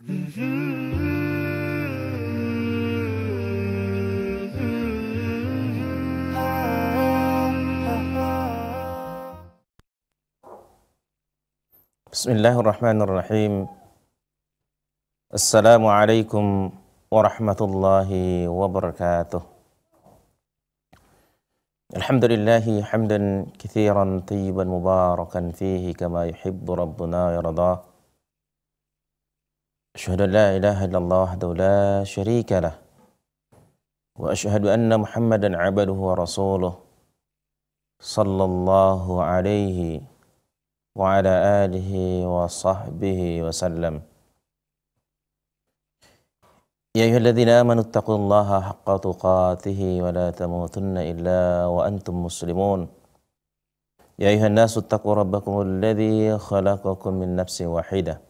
بسم الله الرحمن الرحيم السلام عليكم ورحمة الله وبركاته الحمد لله حمدا كثيرا طيبا مباركا فيه كما يحب ربنا ويرضاه أشهد أن لا إله إلا الله وحده لا شريك له وأشهد أن محمدا عبده ورسوله صلى الله عليه وعلى آله وصحبه وسلم يا أيها الذين آمنوا اتقوا الله حق تقاته ولا تموتن إلا وأنتم مسلمون يا أيها الناس اتقوا ربكم الذي خلقكم من نفس واحده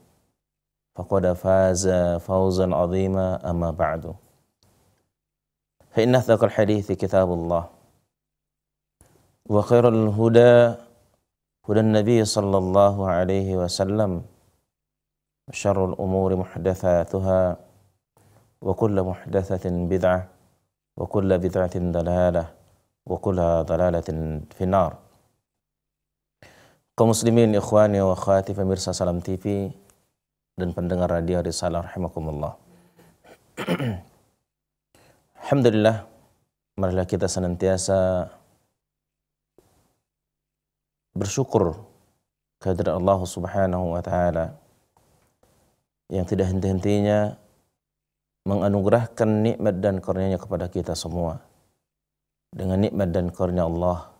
فقد فاز فوزا عظيما أما بعد فإن أثق الحديث كتاب الله وخير الهدى هدى النبي صلى الله عليه وسلم وشر الأمور محدثاتها وكل محدثة بدعة وكل بدعة ضلالة وكل ضلالة في النار كمسلمين إخواني وأخواتي في مرسى سلام تي في dan pendengar radio Risalah rahimakumullah. Alhamdulillah, marilah kita senantiasa bersyukur kehadirat Allah Subhanahu wa taala yang tidak henti-hentinya menganugerahkan nikmat dan karunia-Nya kepada kita semua. Dengan nikmat dan karunia Allah,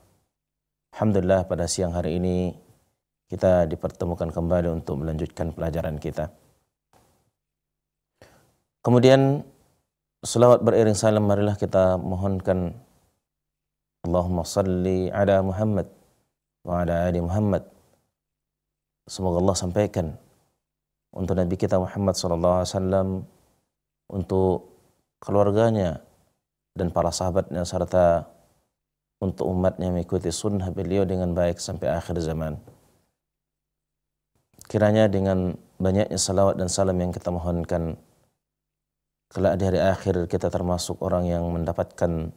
alhamdulillah pada siang hari ini kita dipertemukan kembali untuk melanjutkan pelajaran kita. Kemudian selawat beriring salam marilah kita mohonkan Allahumma salli ala Muhammad wa ala ali Muhammad. Semoga Allah sampaikan untuk Nabi kita Muhammad sallallahu alaihi wasallam untuk keluarganya dan para sahabatnya serta untuk umatnya mengikuti sunnah beliau dengan baik sampai akhir zaman. Kiranya dengan banyaknya salawat dan salam yang kita mohonkan, kelak di hari akhir kita termasuk orang yang mendapatkan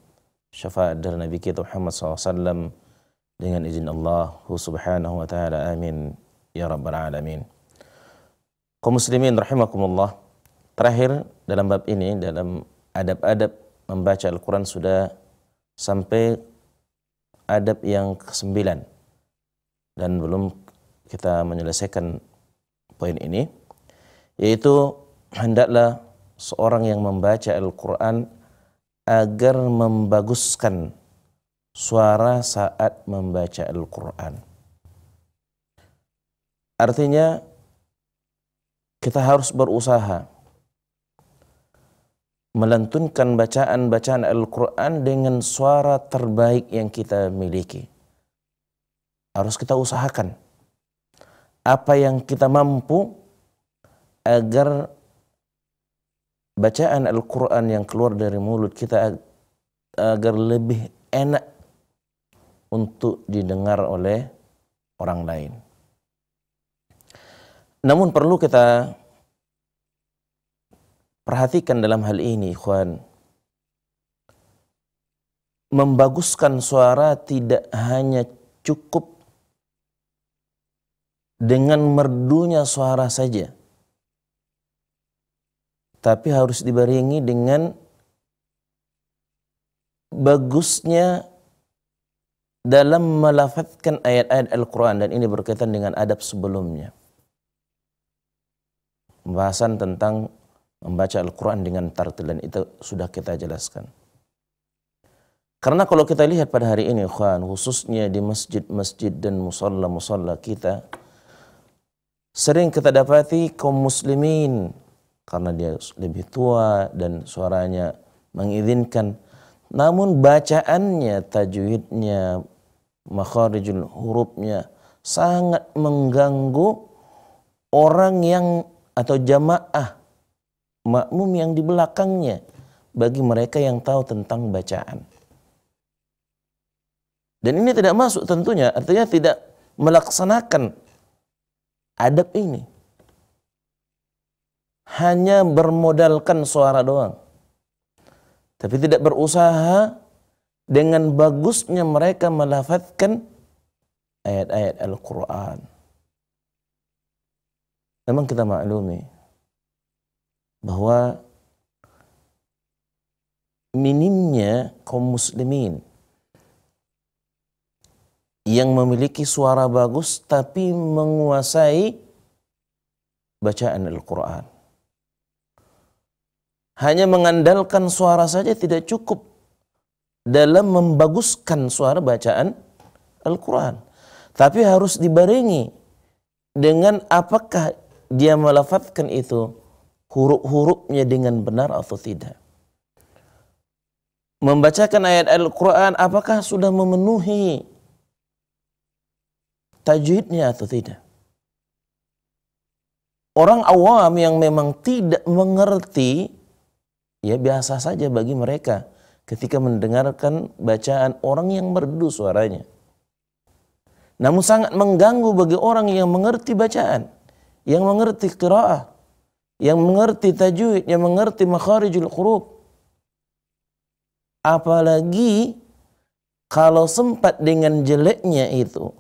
syafaat dari Nabi kita Muhammad SAW dengan izin Allah subhanahu wa ta'ala amin ya rabbal alamin kaum muslimin rahimakumullah terakhir dalam bab ini dalam adab-adab membaca Al-Quran sudah sampai adab yang kesembilan dan belum kita menyelesaikan poin ini yaitu hendaklah seorang yang membaca Al-Qur'an agar membaguskan suara saat membaca Al-Qur'an. Artinya kita harus berusaha melantunkan bacaan-bacaan Al-Quran dengan suara terbaik yang kita miliki. Harus kita usahakan apa yang kita mampu agar bacaan Al-Quran yang keluar dari mulut kita agar lebih enak untuk didengar oleh orang lain. Namun perlu kita perhatikan dalam hal ini, ikhwan. Membaguskan suara tidak hanya cukup dengan merdunya suara saja. Tapi harus dibarengi dengan bagusnya dalam melafatkan ayat-ayat Al-Quran dan ini berkaitan dengan adab sebelumnya. Pembahasan tentang membaca Al-Quran dengan tartil dan itu sudah kita jelaskan. Karena kalau kita lihat pada hari ini, khususnya di masjid-masjid dan musalla-musalla kita, sering kita dapati kaum muslimin karena dia lebih tua dan suaranya mengizinkan namun bacaannya tajwidnya makharijul hurufnya sangat mengganggu orang yang atau jamaah makmum yang di belakangnya bagi mereka yang tahu tentang bacaan dan ini tidak masuk tentunya artinya tidak melaksanakan adab ini hanya bermodalkan suara doang tapi tidak berusaha dengan bagusnya mereka melafatkan ayat-ayat Al-Quran. Memang kita maklumi bahwa minimnya kaum muslimin yang memiliki suara bagus tapi menguasai bacaan Al-Quran. Hanya mengandalkan suara saja tidak cukup dalam membaguskan suara bacaan Al-Quran. Tapi harus dibarengi dengan apakah dia melafatkan itu huruf-hurufnya dengan benar atau tidak. Membacakan ayat Al-Quran apakah sudah memenuhi tajwidnya atau tidak. Orang awam yang memang tidak mengerti, ya biasa saja bagi mereka ketika mendengarkan bacaan orang yang merdu suaranya. Namun sangat mengganggu bagi orang yang mengerti bacaan, yang mengerti qiraah, yang mengerti tajwid, yang mengerti makharijul huruf. Apalagi kalau sempat dengan jeleknya itu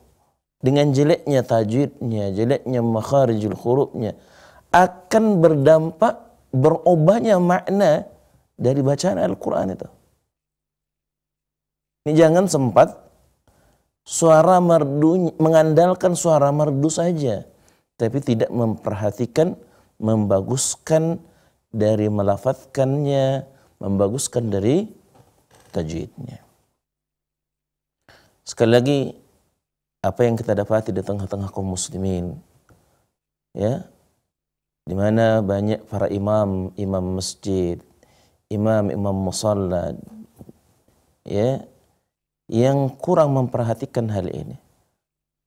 dengan jeleknya tajwidnya, jeleknya makharijul hurufnya akan berdampak berubahnya makna dari bacaan Al-Quran itu. Ini jangan sempat suara merdu mengandalkan suara merdu saja, tapi tidak memperhatikan, membaguskan dari melafatkannya, membaguskan dari tajwidnya. Sekali lagi apa yang kita dapati di tengah-tengah kaum muslimin ya di mana banyak para imam imam masjid imam imam musalla ya yang kurang memperhatikan hal ini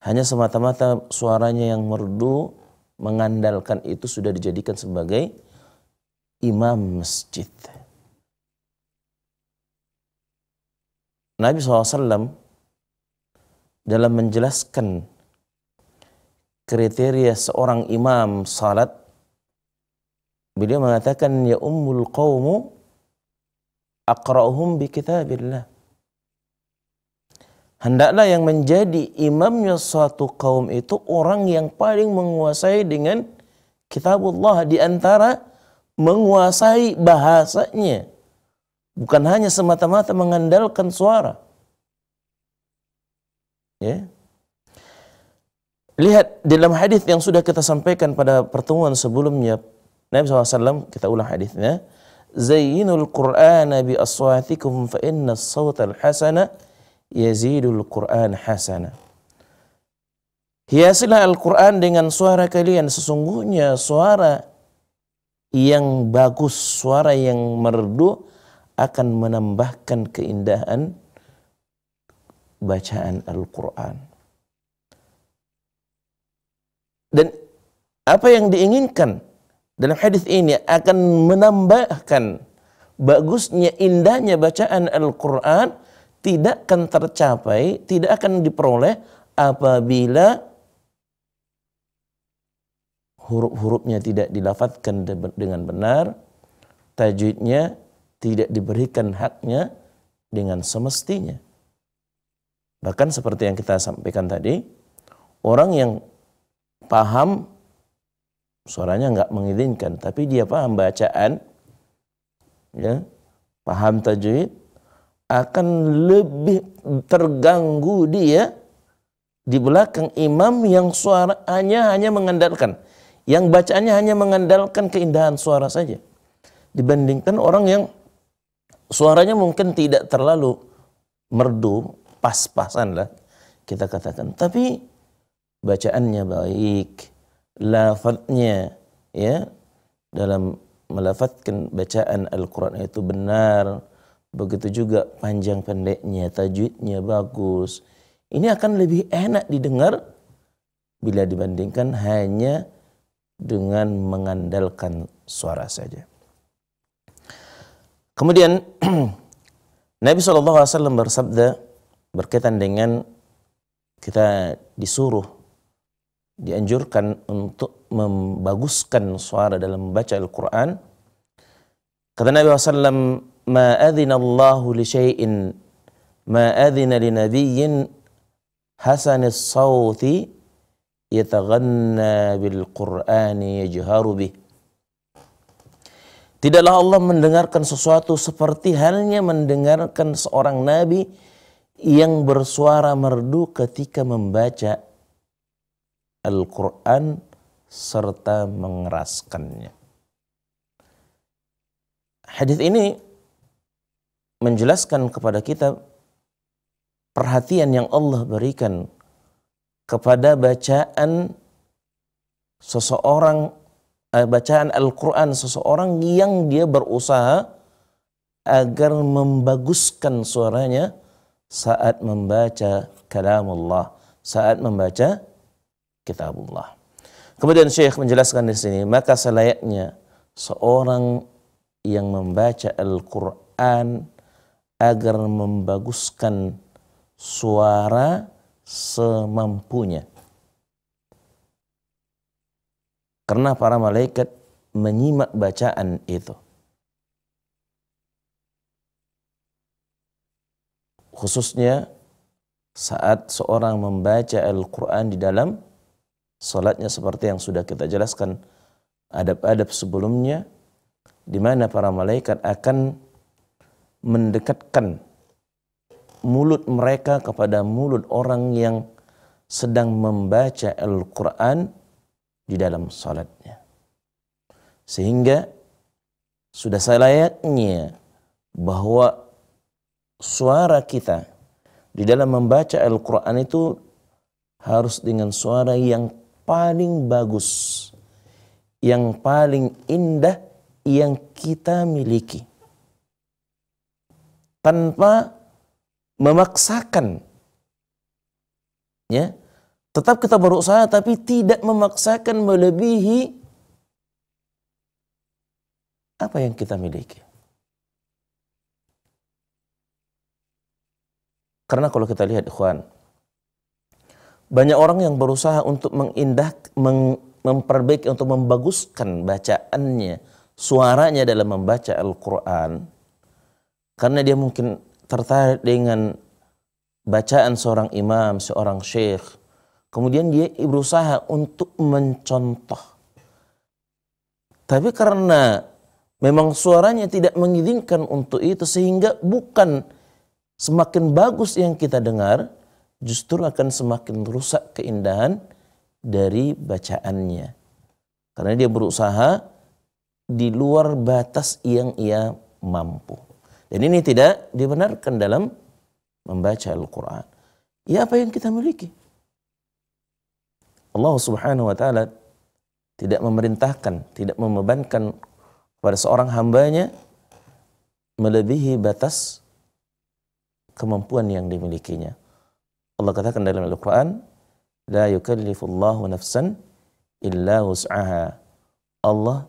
hanya semata-mata suaranya yang merdu mengandalkan itu sudah dijadikan sebagai imam masjid Nabi SAW dalam menjelaskan kriteria seorang imam salat beliau mengatakan ya ummul qawmu aqra'uhum bi kitabillah hendaklah yang menjadi imamnya suatu kaum itu orang yang paling menguasai dengan kitabullah di antara menguasai bahasanya bukan hanya semata-mata mengandalkan suara Ya. Lihat dalam hadis yang sudah kita sampaikan pada pertemuan sebelumnya, Nabi SAW, kita ulang hadisnya, Zayyinul Qur'an bi aswatikum fa inna al hasana yazidul Qur'an hasana. Hiasilah Al-Quran dengan suara kalian. Sesungguhnya suara yang bagus, suara yang merdu akan menambahkan keindahan bacaan Al-Quran. Dan apa yang diinginkan dalam hadis ini akan menambahkan bagusnya, indahnya bacaan Al-Quran tidak akan tercapai, tidak akan diperoleh apabila huruf-hurufnya tidak dilafatkan dengan benar, tajwidnya tidak diberikan haknya dengan semestinya. Bahkan seperti yang kita sampaikan tadi, orang yang paham suaranya nggak mengizinkan, tapi dia paham bacaan, ya, paham tajwid, akan lebih terganggu dia di belakang imam yang suaranya hanya mengandalkan, yang bacaannya hanya mengandalkan keindahan suara saja, dibandingkan orang yang suaranya mungkin tidak terlalu merdu pas-pasan lah kita katakan. Tapi bacaannya baik, lafadznya ya dalam melafatkan bacaan Al-Quran itu benar. Begitu juga panjang pendeknya, tajwidnya bagus. Ini akan lebih enak didengar bila dibandingkan hanya dengan mengandalkan suara saja. Kemudian Nabi SAW bersabda, berkaitan dengan kita disuruh dianjurkan untuk membaguskan suara dalam membaca Al-Quran. Kata Nabi SAW, Ma adhina Allahu li shayin, ma adhina li nabiyyin hasanis sawti yataghanna bil Qur'ani yajharu bih. Tidaklah Allah mendengarkan sesuatu seperti halnya mendengarkan seorang nabi yang bersuara merdu ketika membaca Al-Quran serta mengeraskannya. Hadis ini menjelaskan kepada kita perhatian yang Allah berikan kepada bacaan seseorang eh, bacaan Al-Qur'an seseorang yang dia berusaha agar membaguskan suaranya saat membaca kalamullah, saat membaca kitabullah. Kemudian Syekh menjelaskan di sini, maka selayaknya seorang yang membaca Al-Qur'an agar membaguskan suara semampunya. Karena para malaikat menyimak bacaan itu. khususnya saat seorang membaca Al-Quran di dalam salatnya seperti yang sudah kita jelaskan adab-adab sebelumnya di mana para malaikat akan mendekatkan mulut mereka kepada mulut orang yang sedang membaca Al-Quran di dalam salatnya sehingga sudah saya selayaknya bahwa suara kita di dalam membaca Al-Quran itu harus dengan suara yang paling bagus, yang paling indah yang kita miliki. Tanpa memaksakan. Ya. Tetap kita berusaha tapi tidak memaksakan melebihi apa yang kita miliki. Karena kalau kita lihat ikhwan, banyak orang yang berusaha untuk mengindah, meng, memperbaiki, untuk membaguskan bacaannya, suaranya dalam membaca Al-Quran. Karena dia mungkin tertarik dengan bacaan seorang imam, seorang syekh. Kemudian dia berusaha untuk mencontoh. Tapi karena memang suaranya tidak mengizinkan untuk itu sehingga bukan Semakin bagus yang kita dengar, justru akan semakin rusak keindahan dari bacaannya. Karena dia berusaha di luar batas yang ia mampu. Dan ini tidak dibenarkan dalam membaca Al-Quran. Ya apa yang kita miliki? Allah subhanahu wa ta'ala tidak memerintahkan, tidak membebankan pada seorang hambanya melebihi batas kemampuan yang dimilikinya. Allah katakan dalam Al-Quran, لا يكلف الله نفسا إلا وسعها Allah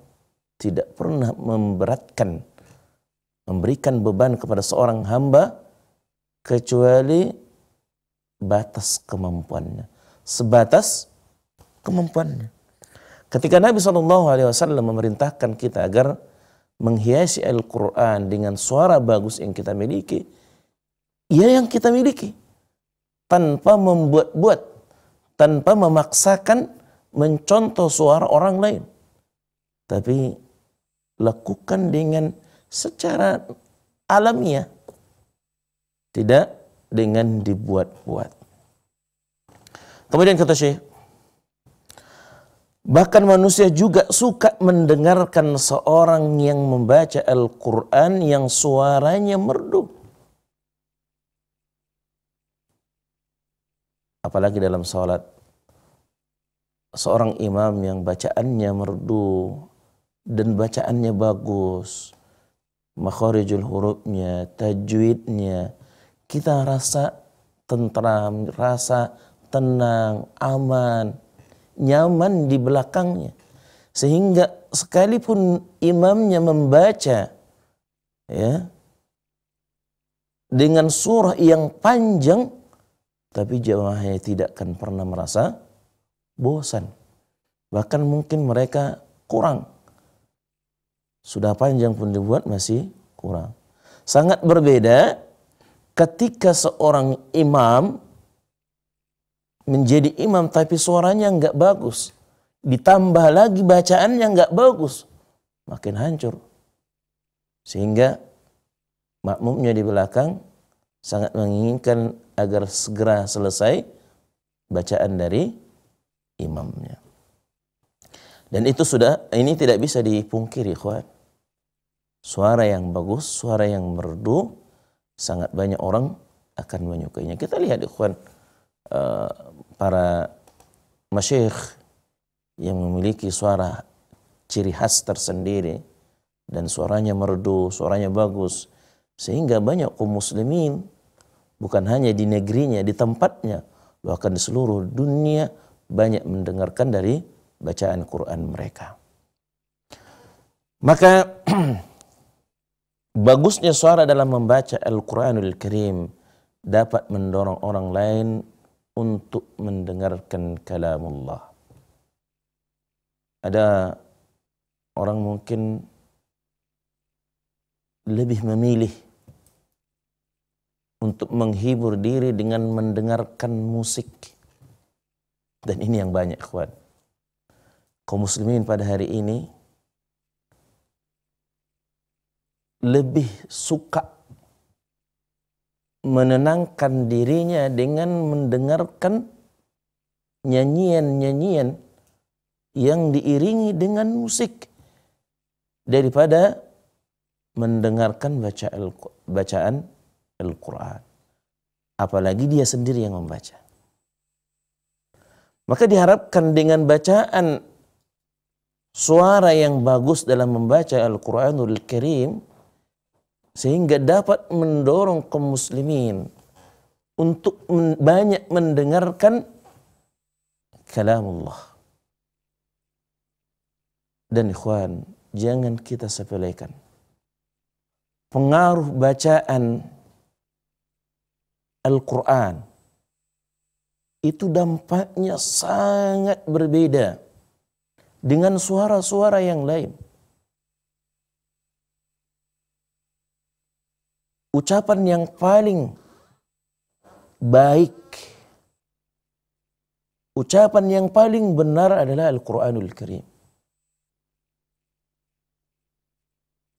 tidak pernah memberatkan, memberikan beban kepada seorang hamba kecuali batas kemampuannya. Sebatas kemampuannya. Ketika Nabi SAW memerintahkan kita agar menghiasi Al-Quran dengan suara bagus yang kita miliki, ya yang kita miliki tanpa membuat-buat, tanpa memaksakan mencontoh suara orang lain. Tapi lakukan dengan secara alamiah, tidak dengan dibuat-buat. Kemudian kata Syekh, bahkan manusia juga suka mendengarkan seorang yang membaca Al-Quran yang suaranya merdu apalagi dalam sholat seorang imam yang bacaannya merdu dan bacaannya bagus makhorijul hurufnya tajwidnya kita rasa tentram rasa tenang aman nyaman di belakangnya sehingga sekalipun imamnya membaca ya dengan surah yang panjang tapi jemaahnya tidak akan pernah merasa bosan. Bahkan mungkin mereka kurang. Sudah panjang pun dibuat masih kurang. Sangat berbeda ketika seorang imam menjadi imam tapi suaranya nggak bagus. Ditambah lagi bacaannya nggak bagus. Makin hancur. Sehingga makmumnya di belakang sangat menginginkan agar segera selesai bacaan dari imamnya. Dan itu sudah, ini tidak bisa dipungkiri, kuat. Suara yang bagus, suara yang merdu, sangat banyak orang akan menyukainya. Kita lihat, ikhwan, eh, para masyikh yang memiliki suara ciri khas tersendiri dan suaranya merdu, suaranya bagus, sehingga banyak kaum muslimin bukan hanya di negerinya, di tempatnya, bahkan di seluruh dunia banyak mendengarkan dari bacaan Quran mereka. Maka bagusnya suara dalam membaca Al-Quranul Karim dapat mendorong orang lain untuk mendengarkan kalamullah. Ada orang mungkin lebih memilih untuk menghibur diri dengan mendengarkan musik. Dan ini yang banyak kuat. Kaum muslimin pada hari ini lebih suka menenangkan dirinya dengan mendengarkan nyanyian-nyanyian yang diiringi dengan musik daripada mendengarkan bacaan bacaan Al-Quran. Apalagi dia sendiri yang membaca. Maka diharapkan dengan bacaan suara yang bagus dalam membaca Al-Quranul Karim sehingga dapat mendorong kaum muslimin untuk banyak mendengarkan kalamullah. Dan ikhwan, jangan kita sepelekan pengaruh bacaan Al-Quran itu dampaknya sangat berbeda dengan suara-suara yang lain. Ucapan yang paling baik, ucapan yang paling benar adalah Al-Quranul Karim.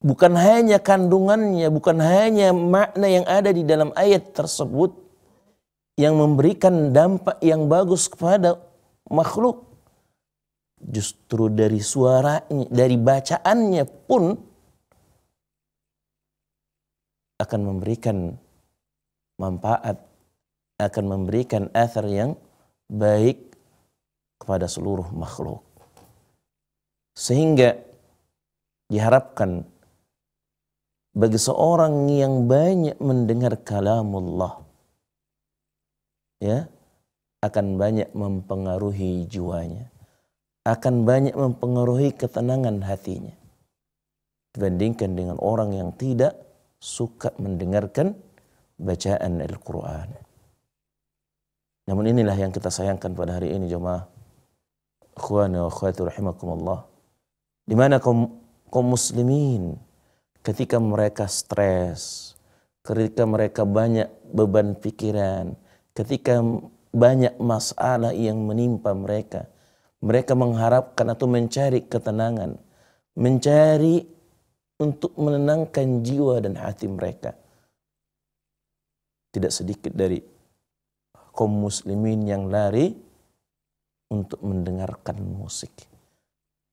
bukan hanya kandungannya, bukan hanya makna yang ada di dalam ayat tersebut yang memberikan dampak yang bagus kepada makhluk. Justru dari suaranya, dari bacaannya pun akan memberikan manfaat, akan memberikan athar yang baik kepada seluruh makhluk. Sehingga diharapkan bagi seorang yang banyak mendengar kalamullah ya akan banyak mempengaruhi jiwanya akan banyak mempengaruhi ketenangan hatinya dibandingkan dengan orang yang tidak suka mendengarkan bacaan Al-Quran. Namun inilah yang kita sayangkan pada hari ini jemaah. Ikhwani wa akhwati rahimakumullah. Di mana kaum, kaum muslimin ketika mereka stres, ketika mereka banyak beban pikiran, ketika banyak masalah yang menimpa mereka, mereka mengharapkan atau mencari ketenangan, mencari untuk menenangkan jiwa dan hati mereka. Tidak sedikit dari kaum muslimin yang lari untuk mendengarkan musik.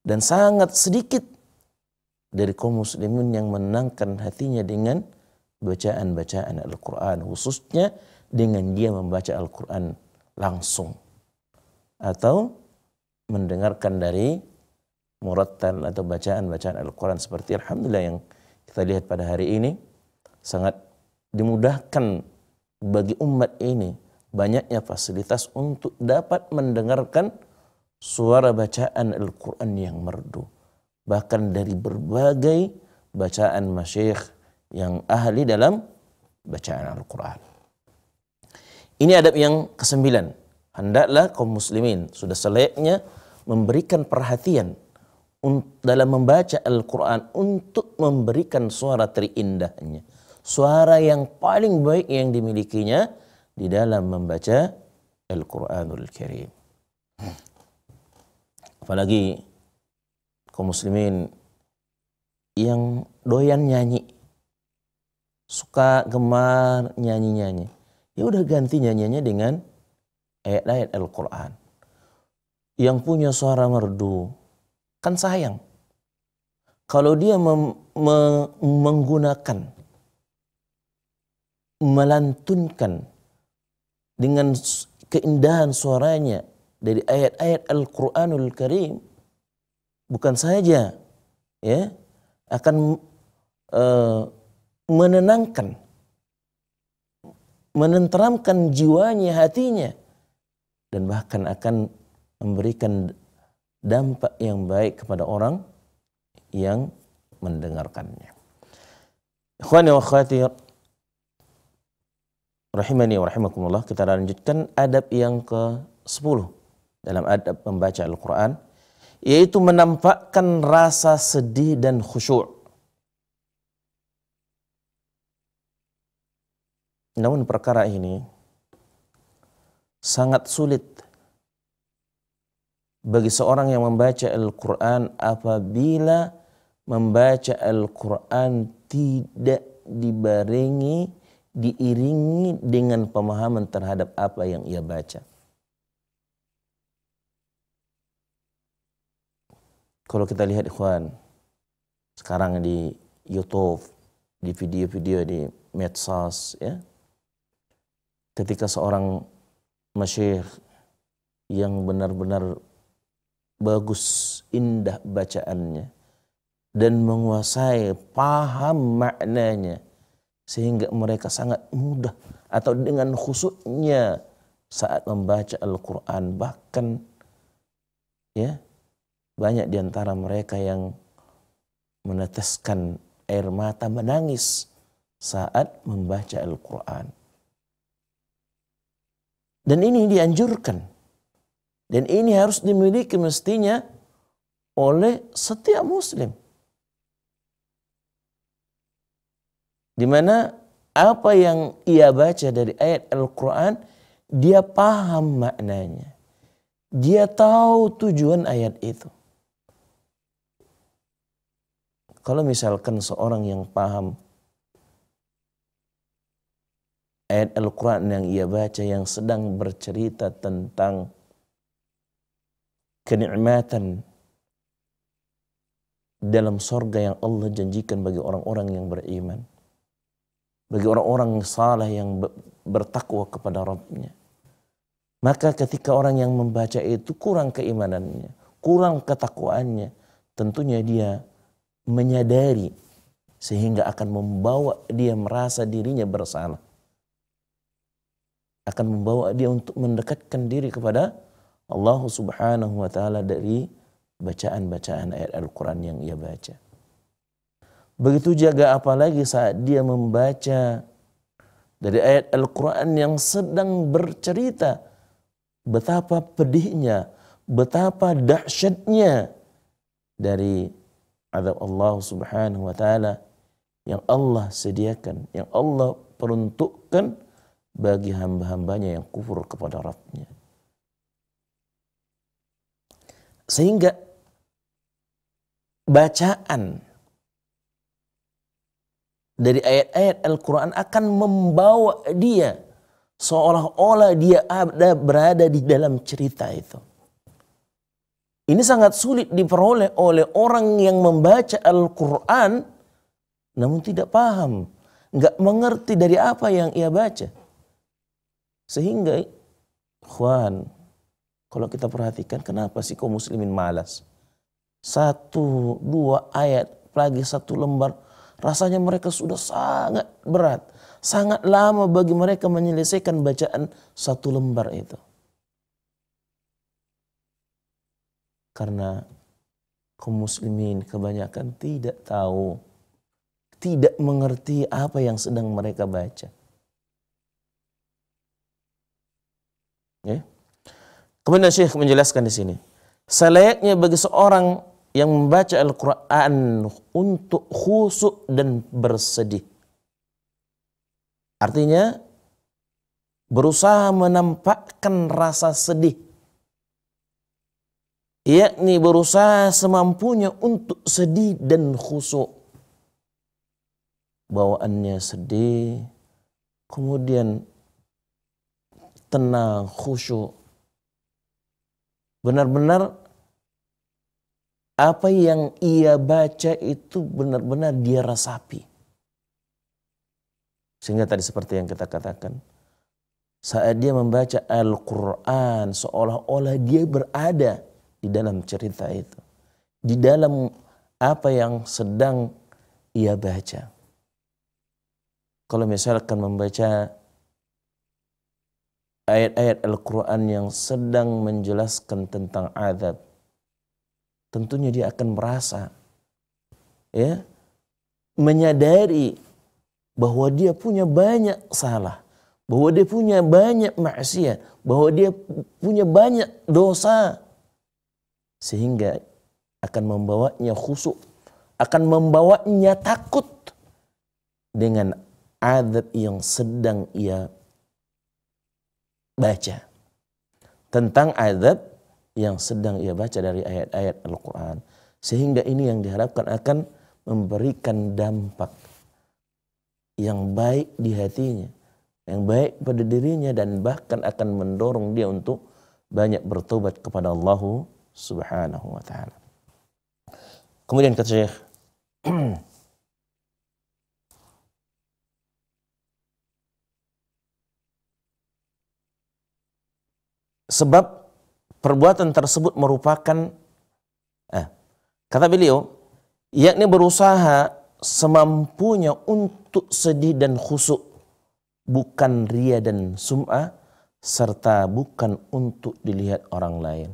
Dan sangat sedikit dari kaum muslimin yang menangkan hatinya dengan bacaan-bacaan Al-Quran, khususnya dengan dia membaca Al-Quran langsung atau mendengarkan dari muratan atau bacaan-bacaan Al-Quran seperti Alhamdulillah yang kita lihat pada hari ini sangat dimudahkan bagi umat ini banyaknya fasilitas untuk dapat mendengarkan suara bacaan Al-Quran yang merdu bahkan dari berbagai bacaan masyikh yang ahli dalam bacaan Al-Quran. Ini adab yang kesembilan. Hendaklah kaum muslimin sudah seleknya memberikan perhatian dalam membaca Al-Quran untuk memberikan suara terindahnya. Suara yang paling baik yang dimilikinya di dalam membaca Al-Quranul Karim. Apalagi kaum muslimin yang doyan nyanyi suka gemar nyanyi-nyanyi ya udah ganti nyanyiannya dengan ayat-ayat Al-Quran yang punya suara merdu kan sayang kalau dia menggunakan melantunkan dengan keindahan suaranya dari ayat-ayat Al-Quranul Karim bukan saja ya akan e, menenangkan menenteramkan jiwanya hatinya dan bahkan akan memberikan dampak yang baik kepada orang yang mendengarkannya. Ikhwani wa khawati, rahimani wa rahimakumullah kita lanjutkan adab yang ke-10 dalam adab membaca Al-Qur'an yaitu menampakkan rasa sedih dan khusyuk. Namun perkara ini sangat sulit bagi seorang yang membaca Al-Quran apabila membaca Al-Quran tidak dibarengi, diiringi dengan pemahaman terhadap apa yang ia baca. kalau kita lihat ikhwan sekarang di YouTube, di video-video di medsos ya. Ketika seorang masyih yang benar-benar bagus, indah bacaannya dan menguasai paham maknanya sehingga mereka sangat mudah atau dengan khususnya saat membaca Al-Quran bahkan ya banyak di antara mereka yang meneteskan air mata menangis saat membaca Al-Quran. Dan ini dianjurkan. Dan ini harus dimiliki mestinya oleh setiap muslim. Dimana apa yang ia baca dari ayat Al-Quran, dia paham maknanya. Dia tahu tujuan ayat itu. Kalau misalkan seorang yang paham ayat Al-Quran yang ia baca yang sedang bercerita tentang kenikmatan dalam sorga yang Allah janjikan bagi orang-orang yang beriman. Bagi orang-orang yang salah yang bertakwa kepada Rabbnya. Maka ketika orang yang membaca itu kurang keimanannya, kurang ketakwaannya, tentunya dia menyadari sehingga akan membawa dia merasa dirinya bersalah. Akan membawa dia untuk mendekatkan diri kepada Allah Subhanahu wa taala dari bacaan-bacaan ayat Al-Qur'an yang ia baca. Begitu jaga apalagi saat dia membaca dari ayat Al-Qur'an yang sedang bercerita betapa pedihnya, betapa dahsyatnya dari azab Allah Subhanahu wa taala yang Allah sediakan, yang Allah peruntukkan bagi hamba-hambanya yang kufur kepada Rabbnya. Sehingga bacaan dari ayat-ayat Al-Quran akan membawa dia seolah-olah dia ada berada di dalam cerita itu. Ini sangat sulit diperoleh oleh orang yang membaca Al-Quran namun tidak paham. Nggak mengerti dari apa yang ia baca. Sehingga, Tuhan, kalau kita perhatikan kenapa sih kaum muslimin malas. Satu, dua ayat, lagi satu lembar. Rasanya mereka sudah sangat berat. Sangat lama bagi mereka menyelesaikan bacaan satu lembar itu. Karena kaum muslimin kebanyakan tidak tahu, tidak mengerti apa yang sedang mereka baca. Ya. Kemudian Syekh menjelaskan di sini, selayaknya bagi seorang yang membaca Al-Quran untuk khusuk dan bersedih. Artinya, berusaha menampakkan rasa sedih yakni berusaha semampunya untuk sedih dan khusuk. Bawaannya sedih, kemudian tenang, khusyuk. Benar-benar apa yang ia baca itu benar-benar dia rasapi. Sehingga tadi seperti yang kita katakan, saat dia membaca Al-Quran seolah-olah dia berada di dalam cerita itu. Di dalam apa yang sedang ia baca. Kalau misalkan membaca ayat-ayat Al-Quran yang sedang menjelaskan tentang adab, tentunya dia akan merasa, ya, menyadari bahwa dia punya banyak salah, bahwa dia punya banyak maksiat, bahwa dia punya banyak dosa sehingga akan membawanya khusuk, akan membawanya takut dengan adab yang sedang ia baca. Tentang adab yang sedang ia baca dari ayat-ayat Al-Quran. Sehingga ini yang diharapkan akan memberikan dampak yang baik di hatinya. Yang baik pada dirinya dan bahkan akan mendorong dia untuk banyak bertobat kepada Allah subhanahu wa ta'ala. Kemudian kata Syekh, sebab perbuatan tersebut merupakan eh, kata beliau yakni berusaha semampunya untuk sedih dan khusuk bukan ria dan sum'ah serta bukan untuk dilihat orang lain.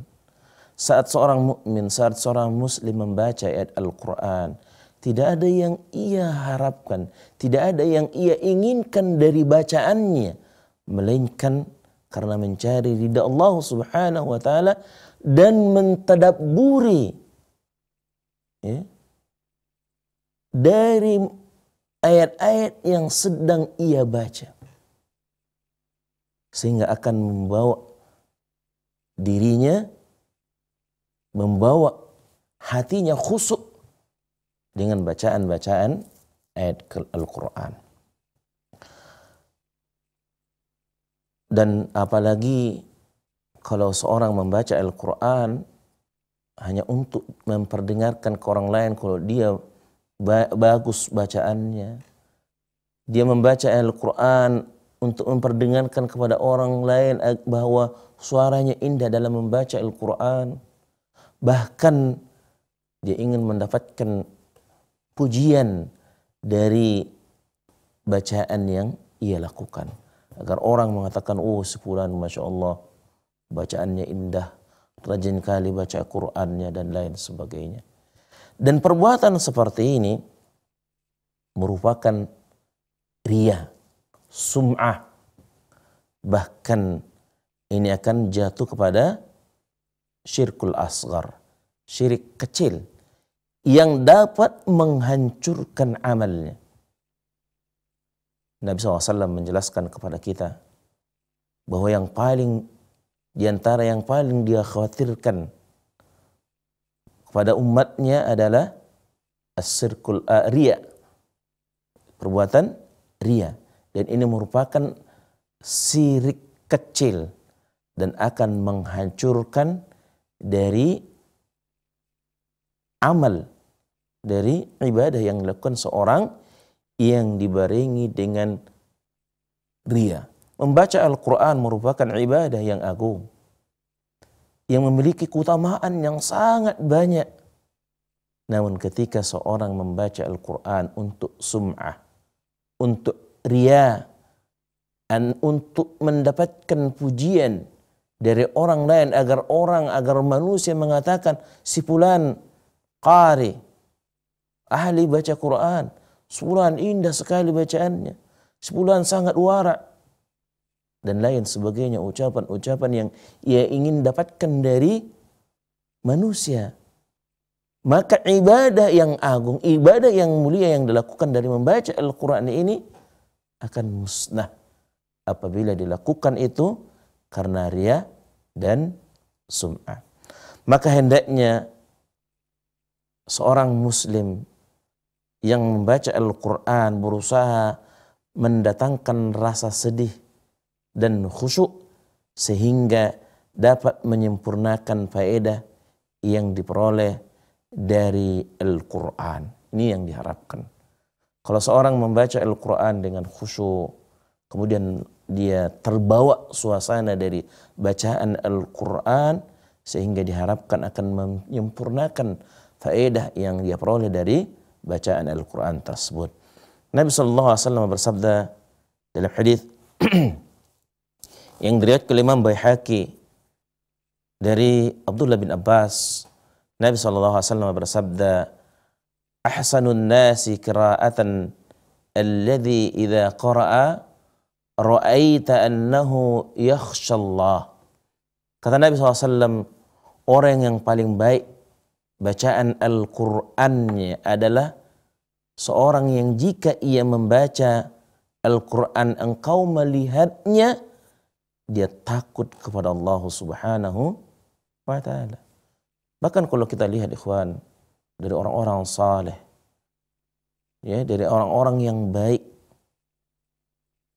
Saat seorang mukmin, saat seorang muslim membaca ayat Al-Quran, tidak ada yang ia harapkan, tidak ada yang ia inginkan dari bacaannya, melainkan karena mencari ridha Allah Subhanahu wa taala dan mentadaburi ya, dari ayat-ayat yang sedang ia baca sehingga akan membawa dirinya membawa hatinya khusuk dengan bacaan-bacaan ayat Al-Quran. Dan apalagi kalau seorang membaca Al-Quran hanya untuk memperdengarkan ke orang lain kalau dia bagus bacaannya. Dia membaca Al-Quran untuk memperdengarkan kepada orang lain eh, bahwa suaranya indah dalam membaca Al-Quran bahkan dia ingin mendapatkan pujian dari bacaan yang ia lakukan agar orang mengatakan oh sepulan masya Allah bacaannya indah rajin kali baca Qurannya dan lain sebagainya dan perbuatan seperti ini merupakan ria sum'ah bahkan ini akan jatuh kepada syirkul asgar, syirik kecil yang dapat menghancurkan amalnya. Nabi SAW menjelaskan kepada kita bahwa yang paling diantara yang paling dia khawatirkan kepada umatnya adalah as-sirkul uh, perbuatan ria dan ini merupakan sirik kecil dan akan menghancurkan dari amal dari ibadah yang dilakukan seorang yang dibarengi dengan ria. Membaca Al-Quran merupakan ibadah yang agung. Yang memiliki keutamaan yang sangat banyak. Namun ketika seorang membaca Al-Quran untuk sum'ah, untuk ria, dan untuk mendapatkan pujian, dari orang lain agar orang agar manusia mengatakan si fulan qari ahli baca Quran si indah sekali bacaannya si sangat wara dan lain sebagainya ucapan-ucapan yang ia ingin dapatkan dari manusia maka ibadah yang agung, ibadah yang mulia yang dilakukan dari membaca Al-Quran ini akan musnah apabila dilakukan itu karena ria dan sum'ah. Maka hendaknya seorang muslim yang membaca Al-Quran berusaha mendatangkan rasa sedih dan khusyuk sehingga dapat menyempurnakan faedah yang diperoleh dari Al-Quran. Ini yang diharapkan. Kalau seorang membaca Al-Quran dengan khusyuk, kemudian dia terbawa suasana dari bacaan Al-Quran sehingga diharapkan akan menyempurnakan faedah yang dia peroleh dari bacaan Al-Quran tersebut. Nabi saw Alaihi Wasallam bersabda dalam hadis yang diriwayatkan oleh Imam Baihaqi dari Abdullah bin Abbas Nabi saw Alaihi Wasallam bersabda ahsanun nasi qira'atan alladhi idza qara'a ra'aita annahu yakhshallah. Kata Nabi SAW, orang yang paling baik bacaan Al-Qur'annya adalah seorang yang jika ia membaca Al-Qur'an engkau melihatnya dia takut kepada Allah Subhanahu wa taala. Bahkan kalau kita lihat ikhwan dari orang-orang saleh ya dari orang-orang yang baik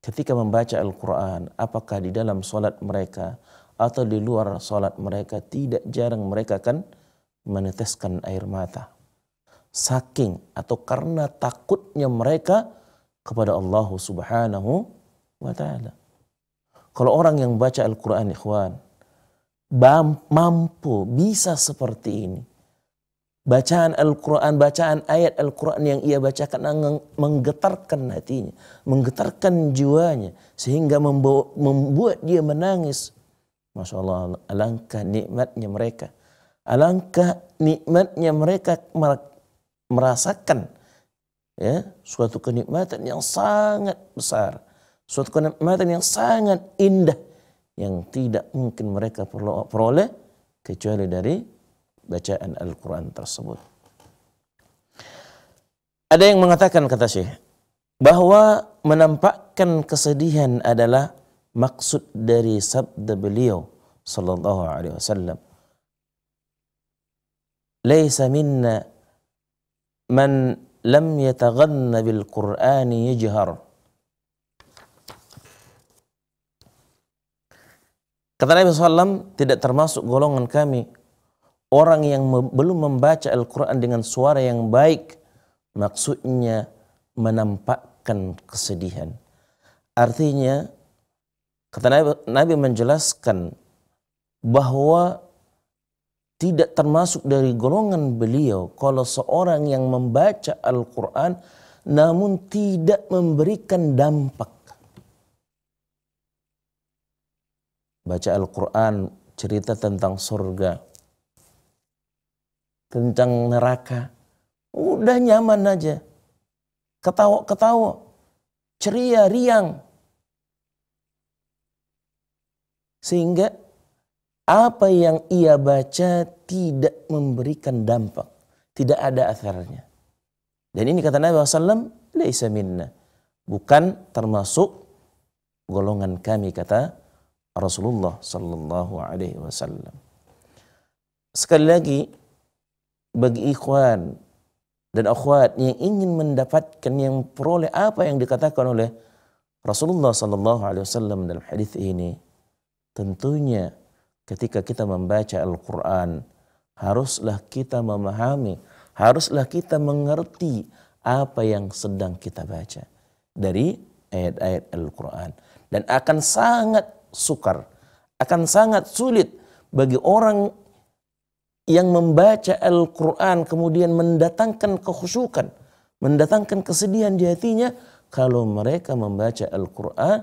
ketika membaca Al-Quran, apakah di dalam solat mereka atau di luar solat mereka, tidak jarang mereka akan meneteskan air mata. Saking atau karena takutnya mereka kepada Allah Subhanahu wa Ta'ala. Kalau orang yang baca Al-Quran, ikhwan, mampu bisa seperti ini, bacaan Al-Quran, bacaan ayat Al-Quran yang ia bacakan menggetarkan hatinya, menggetarkan jiwanya, sehingga membawa, membuat dia menangis. Masya Allah, alangkah nikmatnya mereka. Alangkah nikmatnya mereka merasakan ya suatu kenikmatan yang sangat besar, suatu kenikmatan yang sangat indah yang tidak mungkin mereka peroleh kecuali dari bacaan Al-Quran tersebut. Ada yang mengatakan kata Syekh, bahwa menampakkan kesedihan adalah maksud dari sabda beliau sallallahu alaihi wasallam. Laisa minna man lam yataghanna bil Qur'ani yajhar. Kata Nabi SAW, tidak termasuk golongan kami orang yang belum membaca Al-Quran dengan suara yang baik, maksudnya menampakkan kesedihan. Artinya, kata Nabi, Nabi menjelaskan bahwa tidak termasuk dari golongan beliau kalau seorang yang membaca Al-Quran namun tidak memberikan dampak. Baca Al-Quran cerita tentang surga, tentang neraka. Udah nyaman aja. Ketawa-ketawa. Ceria, riang. Sehingga apa yang ia baca tidak memberikan dampak. Tidak ada akhirnya. Dan ini kata Nabi SAW, Laisa minna. Bukan termasuk golongan kami, kata Rasulullah Sallallahu Alaihi Wasallam. Sekali lagi, bagi ikhwan dan akhwat yang ingin mendapatkan yang peroleh apa yang dikatakan oleh Rasulullah Sallallahu Alaihi Wasallam dalam hadis ini, tentunya ketika kita membaca Al-Quran haruslah kita memahami, haruslah kita mengerti apa yang sedang kita baca dari ayat-ayat Al-Quran dan akan sangat sukar, akan sangat sulit bagi orang yang membaca Al-Quran kemudian mendatangkan kehusukan, mendatangkan kesedihan di hatinya kalau mereka membaca Al-Quran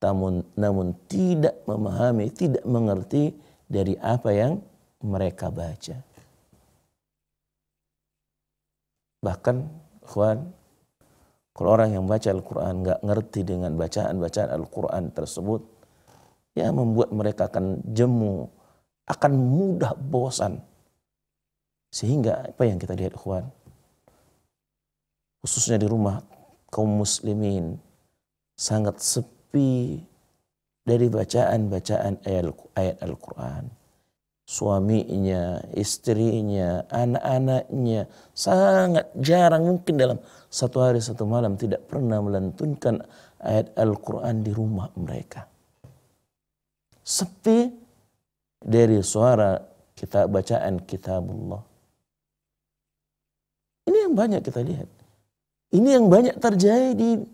namun, namun tidak memahami, tidak mengerti dari apa yang mereka baca. Bahkan, kawan, kalau orang yang baca Al-Quran nggak ngerti dengan bacaan-bacaan Al-Quran tersebut, ya membuat mereka akan jemu, akan mudah bosan. Sehingga apa yang kita lihat ikhwan, khususnya di rumah kaum muslimin, sangat sepi dari bacaan-bacaan ayat Al-Quran. Suaminya, istrinya, anak-anaknya sangat jarang mungkin dalam satu hari satu malam tidak pernah melantunkan ayat Al-Quran di rumah mereka. Sepi dari suara kita bacaan kitabullah. Ini yang banyak kita lihat. Ini yang banyak terjadi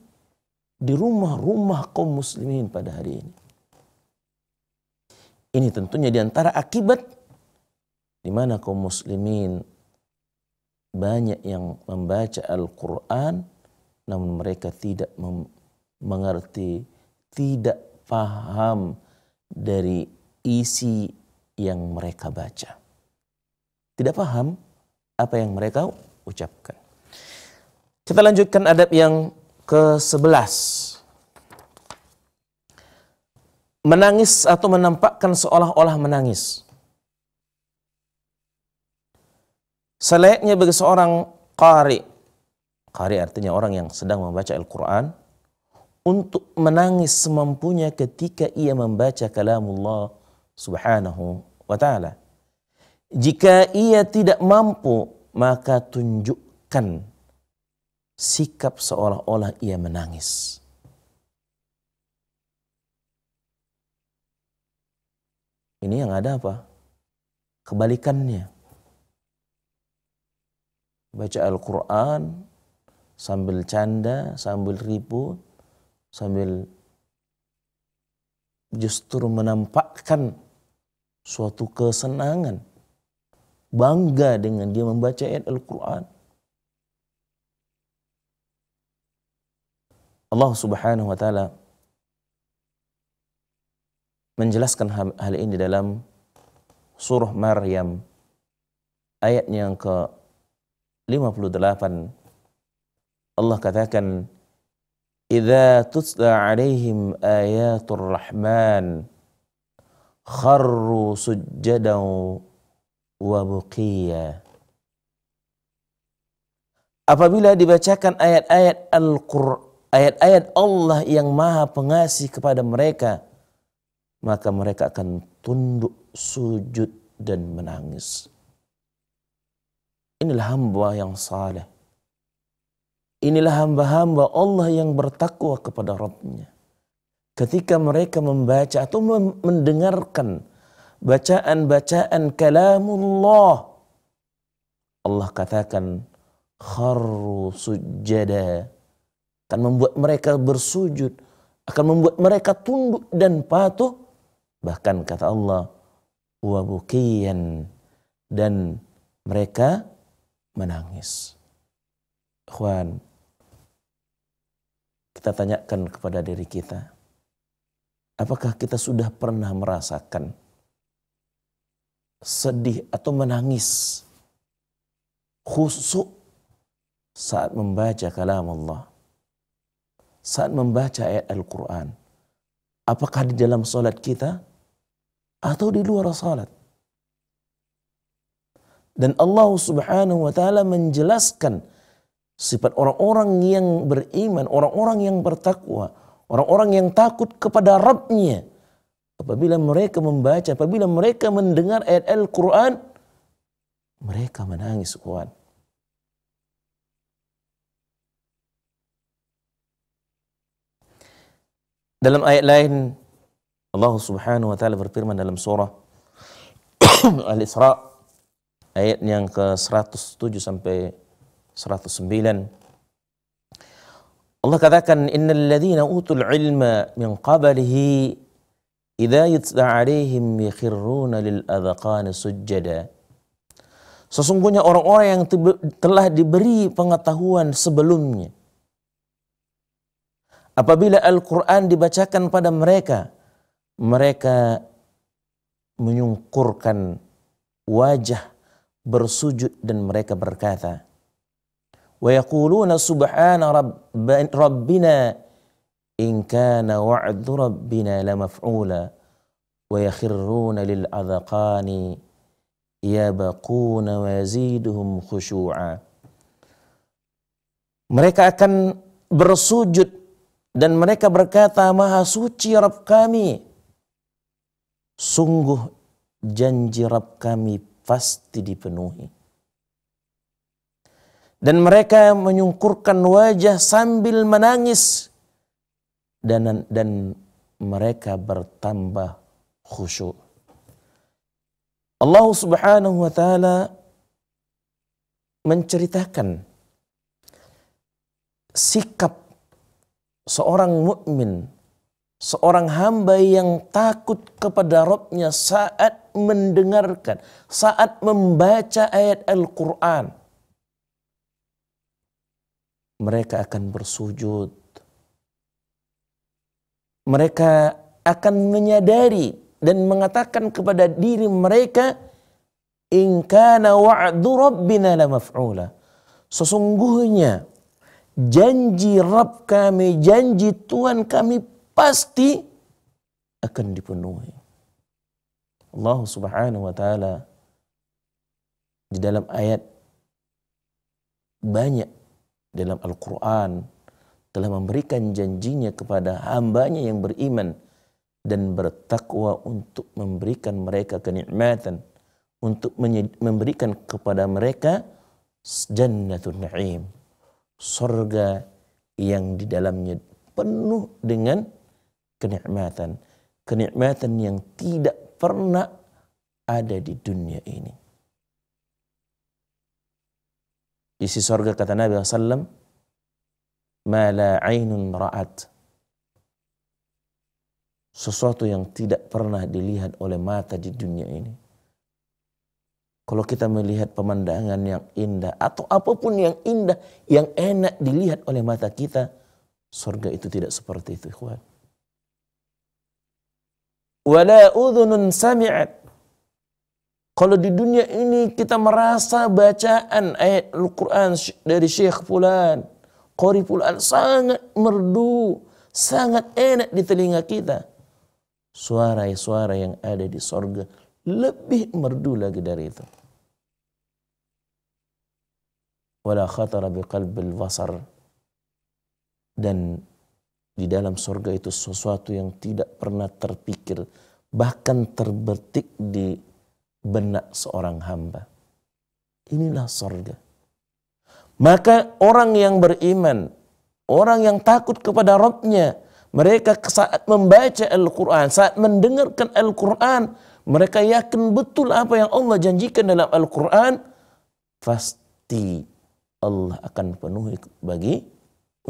di rumah-rumah kaum muslimin pada hari ini. Ini tentunya di antara akibat di mana kaum muslimin banyak yang membaca Al-Quran namun mereka tidak mengerti, tidak paham dari isi yang mereka baca. Tidak paham apa yang mereka ucapkan. Kita lanjutkan adab yang ke-11. Menangis atau menampakkan seolah-olah menangis. Selayaknya bagi seorang qari, qari artinya orang yang sedang membaca Al-Quran, untuk menangis semampunya ketika ia membaca kalamullah subhanahu wa ta'ala. Jika ia tidak mampu maka tunjukkan sikap seolah-olah ia menangis. Ini yang ada apa? Kebalikannya. Baca Al-Quran sambil canda, sambil ribut, sambil justru menampakkan suatu kesenangan bangga dengan dia membaca ayat Al-Quran. Allah Subhanahu wa taala menjelaskan hal, hal ini dalam surah Maryam ayatnya yang ke 58 Allah katakan idza tutla alaihim ayatul rahman kharru sujjadan wa buqiyya. Apabila dibacakan ayat-ayat Al-Qur'an, ayat-ayat Allah yang Maha Pengasih kepada mereka, maka mereka akan tunduk sujud dan menangis. Inilah hamba yang saleh. Inilah hamba-hamba Allah yang bertakwa kepada Rabbnya. Ketika mereka membaca atau mendengarkan bacaan-bacaan kalamullah. Allah katakan kharru sujada akan membuat mereka bersujud, akan membuat mereka tunduk dan patuh. Bahkan kata Allah, wa bukiyan dan mereka menangis. Ikhwan, kita tanyakan kepada diri kita, apakah kita sudah pernah merasakan sedih atau menangis khusuk saat membaca kalam Allah saat membaca ayat Al-Quran apakah di dalam solat kita atau di luar solat dan Allah subhanahu wa ta'ala menjelaskan sifat orang-orang yang beriman orang-orang yang bertakwa orang-orang yang takut kepada Rabbnya apabila mereka membaca, apabila mereka mendengar ayat Al-Quran, mereka menangis Quran. Dalam ayat lain, Allah Subhanahu wa taala berfirman dalam surah Al-Isra ayat yang ke-107 sampai 109. Allah katakan innal ladzina utul ilma min qablihi Idza yutla alaihim lil sujada. Sesungguhnya orang-orang yang telah diberi pengetahuan sebelumnya. Apabila Al-Quran dibacakan pada mereka, mereka menyungkurkan wajah bersujud dan mereka berkata, وَيَقُولُونَ subhana rabbina إن كان وعد ربنا لمفعولا ويخرون للأذقان يبقون ويزيدهم خشوعا mereka akan bersujud dan mereka berkata maha suci Rabb kami sungguh janji Rabb kami pasti dipenuhi dan mereka menyungkurkan wajah sambil menangis dan dan mereka bertambah khusyuk. Allah Subhanahu wa taala menceritakan sikap seorang mukmin, seorang hamba yang takut kepada Rabbnya saat mendengarkan, saat membaca ayat Al-Quran. Mereka akan bersujud mereka akan menyadari dan mengatakan kepada diri mereka in kana wa'du rabbina la maf'ula sesungguhnya janji Rab kami janji Tuhan kami pasti akan dipenuhi Allah Subhanahu wa taala di dalam ayat banyak dalam Al-Qur'an telah memberikan janjinya kepada hambanya yang beriman dan bertakwa untuk memberikan mereka kenikmatan untuk memberikan kepada mereka jannatul na'im surga yang di dalamnya penuh dengan kenikmatan kenikmatan yang tidak pernah ada di dunia ini isi surga kata Nabi sallallahu ma la ainun ra'at sesuatu yang tidak pernah dilihat oleh mata di dunia ini. Kalau kita melihat pemandangan yang indah atau apapun yang indah yang enak dilihat oleh mata kita, surga itu tidak seperti itu, ikhwan. Wala udhunun sami'at. Kalau di dunia ini kita merasa bacaan ayat Al-Quran dari Syekh Fulan, Qoriful an sangat merdu, sangat enak di telinga kita. Suara-suara yang ada di sorga lebih merdu lagi dari itu. Wala khatara biqalbil basar. Dan di dalam sorga itu sesuatu yang tidak pernah terpikir, bahkan terbetik di benak seorang hamba. Inilah sorga. Maka orang yang beriman, orang yang takut kepada Rabbnya, mereka saat membaca Al-Quran, saat mendengarkan Al-Quran, mereka yakin betul apa yang Allah janjikan dalam Al-Quran, pasti Allah akan penuhi bagi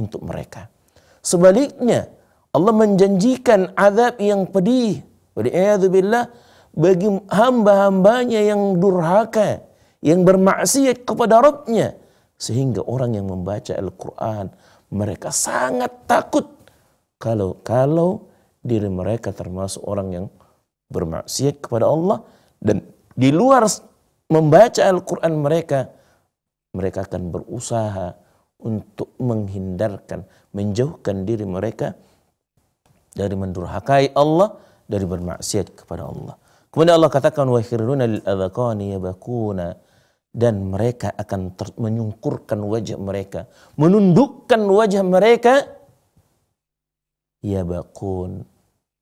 untuk mereka. Sebaliknya, Allah menjanjikan azab yang pedih. Waliyadzubillah bagi hamba-hambanya yang durhaka, yang bermaksiat kepada Rabbnya. Sehingga orang yang membaca Al-Quran, mereka sangat takut kalau kalau diri mereka termasuk orang yang bermaksiat kepada Allah dan di luar membaca Al-Quran mereka, mereka akan berusaha untuk menghindarkan, menjauhkan diri mereka dari mendurhakai Allah, dari bermaksiat kepada Allah. Kemudian Allah katakan wa khiruna lil adzqani yabakuna dan mereka akan menyungkurkan wajah mereka, menundukkan wajah mereka ya bakun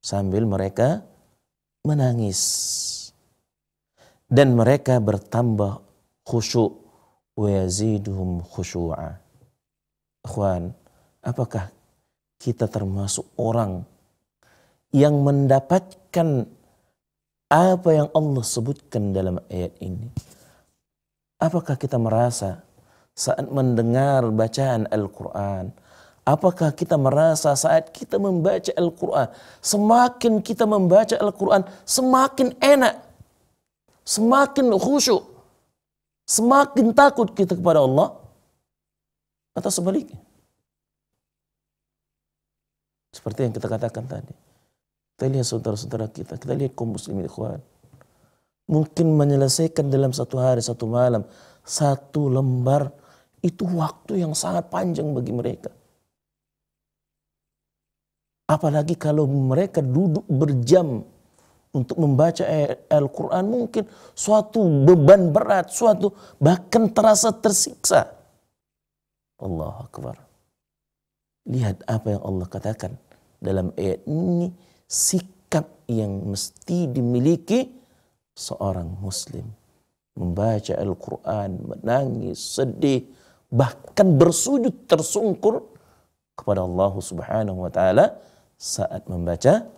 sambil mereka menangis dan mereka bertambah khusyuk wa yaziduhum khusyu'a. Ikhwan, apakah kita termasuk orang yang mendapatkan apa yang Allah sebutkan dalam ayat ini? Apakah kita merasa saat mendengar bacaan Al-Quran, apakah kita merasa saat kita membaca Al-Quran, semakin kita membaca Al-Quran, semakin enak, semakin khusyuk, semakin takut kita kepada Allah, atau sebaliknya? Seperti yang kita katakan tadi. Kita lihat saudara-saudara kita, kita lihat kaum muslimin ikhwan mungkin menyelesaikan dalam satu hari, satu malam, satu lembar, itu waktu yang sangat panjang bagi mereka. Apalagi kalau mereka duduk berjam untuk membaca Al-Quran mungkin suatu beban berat, suatu bahkan terasa tersiksa. Allah Akbar. Lihat apa yang Allah katakan dalam ayat ini, sikap yang mesti dimiliki seorang muslim membaca Al-Quran, menangis, sedih, bahkan bersujud tersungkur kepada Allah Subhanahu wa taala saat membaca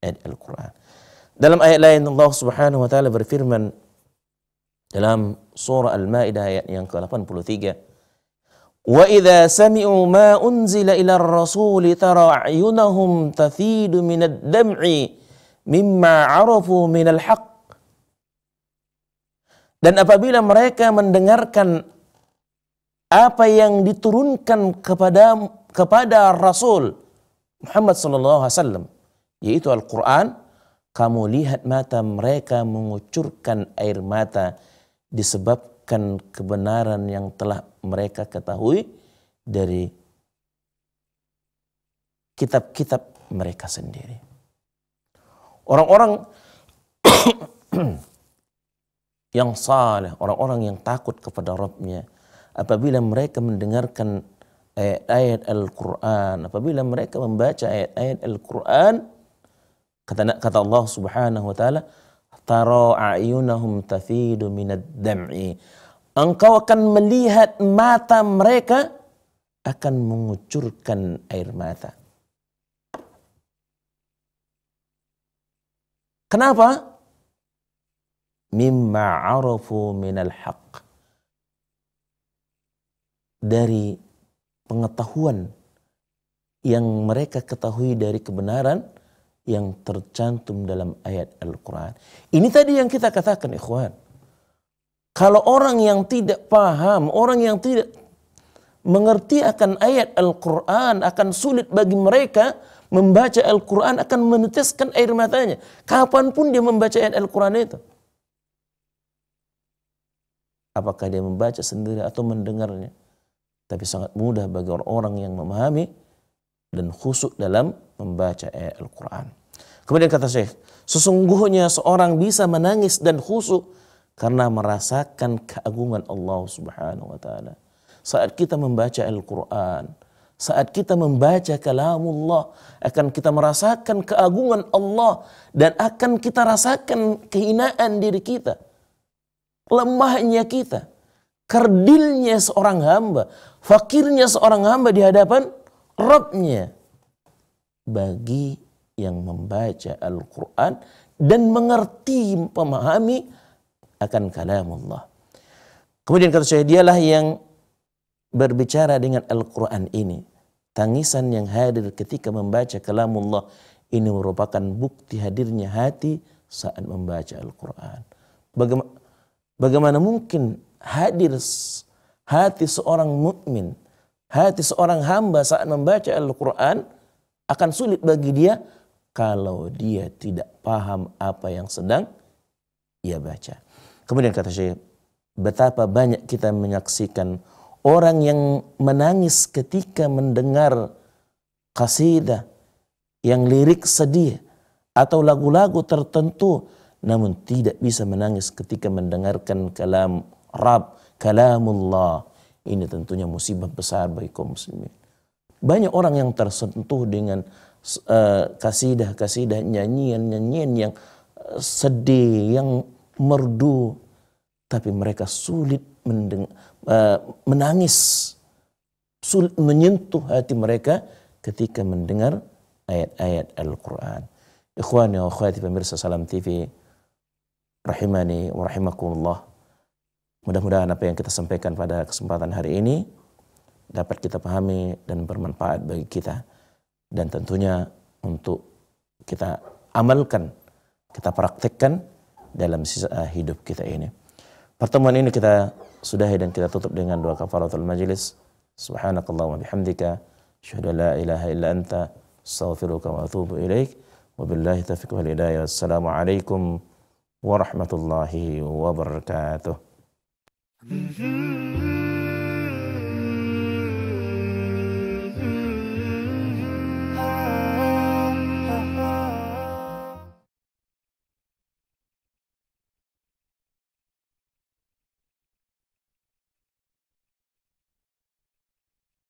ayat Al-Quran. Dalam ayat lain Allah Subhanahu wa taala berfirman dalam surah Al-Maidah ayat yang ke-83 وَإِذَا سَمِعُوا مَا أُنْزِلَ إِلَى الرَّسُولِ تَرَى أَعْيُنَهُمْ تَفِيدُ مِنَ الدَّمْعِ مِمَّا عَرَفُوا مِنَ الْحَقِّ dan apabila mereka mendengarkan apa yang diturunkan kepada kepada Rasul Muhammad sallallahu alaihi wasallam yaitu Al-Qur'an kamu lihat mata mereka mengucurkan air mata disebabkan kebenaran yang telah mereka ketahui dari kitab-kitab mereka sendiri. Orang-orang yang saleh, orang-orang yang takut kepada Rabbnya. Apabila mereka mendengarkan ayat-ayat Al-Quran, apabila mereka membaca ayat-ayat Al-Quran, kata, kata Allah subhanahu wa ta'ala, Taro a'yunahum tafidu minad dam'i. Engkau akan melihat mata mereka akan mengucurkan air mata. Kenapa? mimma arafu minal haq dari pengetahuan yang mereka ketahui dari kebenaran yang tercantum dalam ayat Al-Quran. Ini tadi yang kita katakan ikhwan. Kalau orang yang tidak paham, orang yang tidak mengerti akan ayat Al-Quran, akan sulit bagi mereka membaca Al-Quran, akan meneteskan air matanya. Kapanpun dia membaca ayat Al-Quran itu apakah dia membaca sendiri atau mendengarnya. Tapi sangat mudah bagi orang-orang yang memahami dan khusuk dalam membaca ayat Al-Quran. Kemudian kata Syekh, sesungguhnya seorang bisa menangis dan khusuk karena merasakan keagungan Allah Subhanahu wa taala. Saat kita membaca Al-Qur'an, saat kita membaca kalamullah akan kita merasakan keagungan Allah dan akan kita rasakan kehinaan diri kita lemahnya kita, kerdilnya seorang hamba, fakirnya seorang hamba di hadapan Robnya. Bagi yang membaca Al-Quran dan mengerti, memahami akan kalam Allah. Kemudian kata saya, dialah yang berbicara dengan Al-Quran ini. Tangisan yang hadir ketika membaca Allah ini merupakan bukti hadirnya hati saat membaca Al-Quran. Bagaimana Bagaimana mungkin hadir hati seorang mukmin, hati seorang hamba saat membaca Al-Quran akan sulit bagi dia kalau dia tidak paham apa yang sedang ia baca. Kemudian kata saya betapa banyak kita menyaksikan orang yang menangis ketika mendengar kasidah yang lirik sedih atau lagu-lagu tertentu namun tidak bisa menangis ketika mendengarkan kalam Rab, kalamullah. Ini tentunya musibah besar bagi kaum muslimin. Banyak orang yang tersentuh dengan uh, kasidah-kasidah, nyanyian-nyanyian yang eh, sedih, yang merdu, tapi mereka sulit uh, menangis, sulit menyentuh hati mereka ketika mendengar ayat-ayat Al-Quran. Ikhwani wa akhwati pemirsa Salam TV, rahimani wa rahimakumullah. Mudah-mudahan apa yang kita sampaikan pada kesempatan hari ini dapat kita pahami dan bermanfaat bagi kita dan tentunya untuk kita amalkan, kita praktekkan dalam sisa eh, hidup kita ini. Pertemuan ini kita sudahi dan kita tutup dengan doa kafaratul majlis. Subhanakallah wa bihamdika. Asyhadu la ilaha illa anta. Astaghfiruka wa atubu ilaik. Wabillahi taufiq wal hidayah. Assalamualaikum ورحمة الله وبركاته. Mm-hmm.